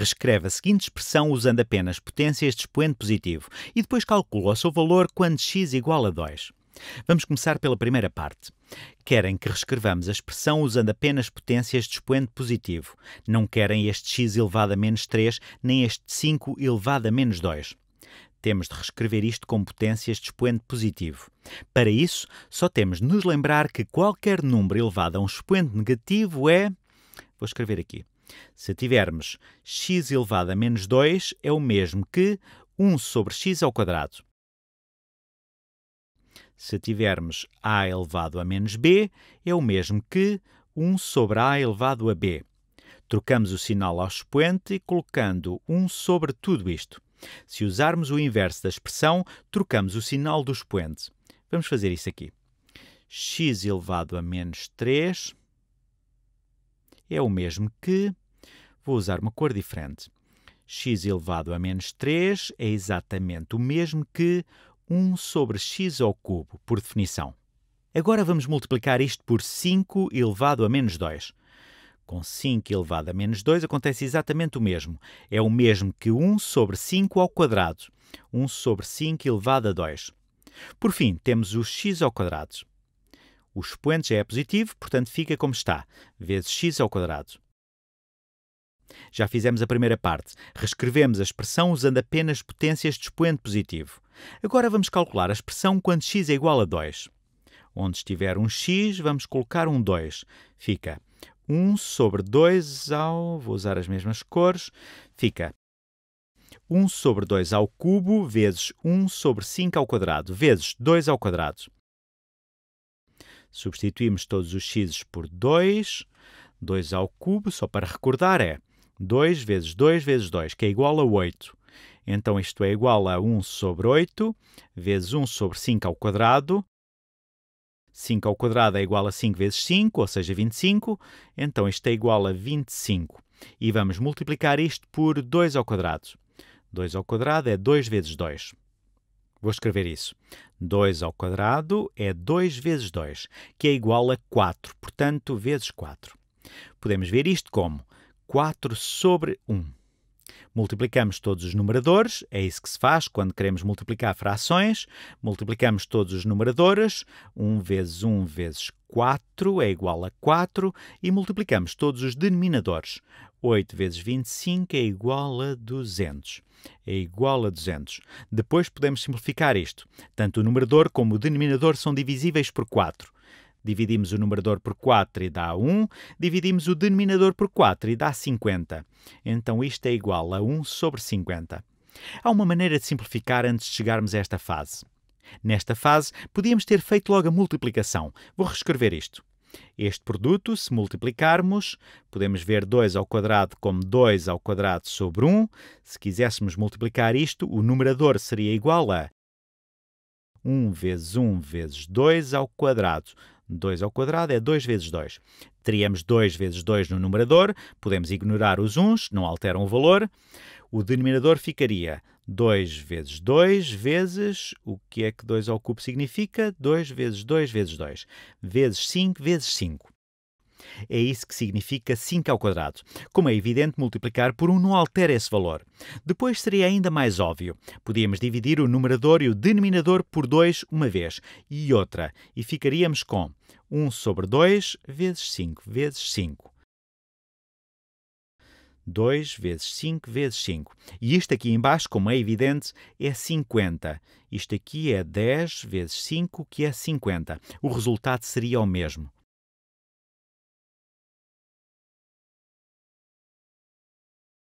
Reescreve a seguinte expressão usando apenas potências de expoente positivo e depois calcula o seu valor quando x igual a 2. Vamos começar pela primeira parte. Querem que reescrevamos a expressão usando apenas potências de expoente positivo. Não querem este x elevado a menos 3, nem este 5 elevado a menos 2. Temos de reescrever isto com potências de expoente positivo. Para isso, só temos de nos lembrar que qualquer número elevado a um expoente negativo é. Vou escrever aqui. Se tivermos x elevado a menos 2, é o mesmo que 1 sobre x ao quadrado. Se tivermos a elevado a menos b, é o mesmo que 1 sobre a elevado a b. Trocamos o sinal ao expoente colocando 1 sobre tudo isto. Se usarmos o inverso da expressão, trocamos o sinal do expoente. Vamos fazer isso aqui. x elevado a menos 3 é o mesmo que vou usar uma cor diferente. x elevado a menos 3 é exatamente o mesmo que 1 sobre x ao cubo, por definição. Agora vamos multiplicar isto por 5 elevado a menos 2. Com 5 elevado a menos 2 acontece exatamente o mesmo. É o mesmo que 1 sobre 5 ao quadrado. 1 sobre 5 elevado a 2. Por fim, temos o x ao quadrado. O expoente já é positivo, portanto fica como está, vezes x ao quadrado. Já fizemos a primeira parte. Reescrevemos a expressão usando apenas potências de expoente positivo. Agora vamos calcular a expressão quando x é igual a 2. Onde estiver um x, vamos colocar um 2. Fica 1 sobre 2 ao... Vou usar as mesmas cores. Fica 1 sobre 2 ao cubo vezes 1 sobre 5 ao quadrado vezes 2 ao quadrado. Substituímos todos os x's por 2. 2 ao cubo, só para recordar, é 2 vezes 2 vezes 2, que é igual a 8. Então isto é igual a 1 sobre 8 vezes 1 sobre 5 ao quadrado. 5 ao quadrado é igual a 5 vezes 5, ou seja, 25. Então isto é igual a 25. E vamos multiplicar isto por 2 ao quadrado. 2 ao quadrado é 2 vezes 2. Vou escrever isso. 2 ao quadrado é 2 vezes 2, que é igual a 4, portanto, vezes 4. Podemos ver isto como 4 sobre 1. Multiplicamos todos os numeradores, é isso que se faz quando queremos multiplicar frações. Multiplicamos todos os numeradores, 1 vezes 1 vezes 4 é igual a 4, e multiplicamos todos os denominadores. 8 vezes 25 é igual a 200. É igual a 200. Depois podemos simplificar isto. Tanto o numerador como o denominador são divisíveis por 4. Dividimos o numerador por 4 e dá 1, dividimos o denominador por 4 e dá 50. Então isto é igual a 1 sobre 50. Há uma maneira de simplificar antes de chegarmos a esta fase. Nesta fase, podíamos ter feito logo a multiplicação. Vou reescrever isto. Este produto, se multiplicarmos, podemos ver 2 ao quadrado como 2 ao quadrado sobre 1. Se quiséssemos multiplicar isto, o numerador seria igual a 1 vezes 1 vezes 2 ao quadrado. 2 ao quadrado é 2 vezes 2. Teríamos 2 vezes 2 no numerador, podemos ignorar os uns, não alteram o valor. O denominador ficaria 2 vezes 2 vezes, o que é que 2 ao cubo significa? 2 vezes 2 vezes 2, vezes 5 vezes 5. É isso que significa 5 ao quadrado. Como é evidente, multiplicar por 1 não altera esse valor. Depois seria ainda mais óbvio. Podíamos dividir o numerador e o denominador por 2 uma vez e outra, e ficaríamos com 1 sobre 2 vezes 5 vezes 5. 2 vezes 5 vezes 5. E isto aqui embaixo, como é evidente, é 50. Isto aqui é 10 vezes 5, que é 50. O resultado seria o mesmo.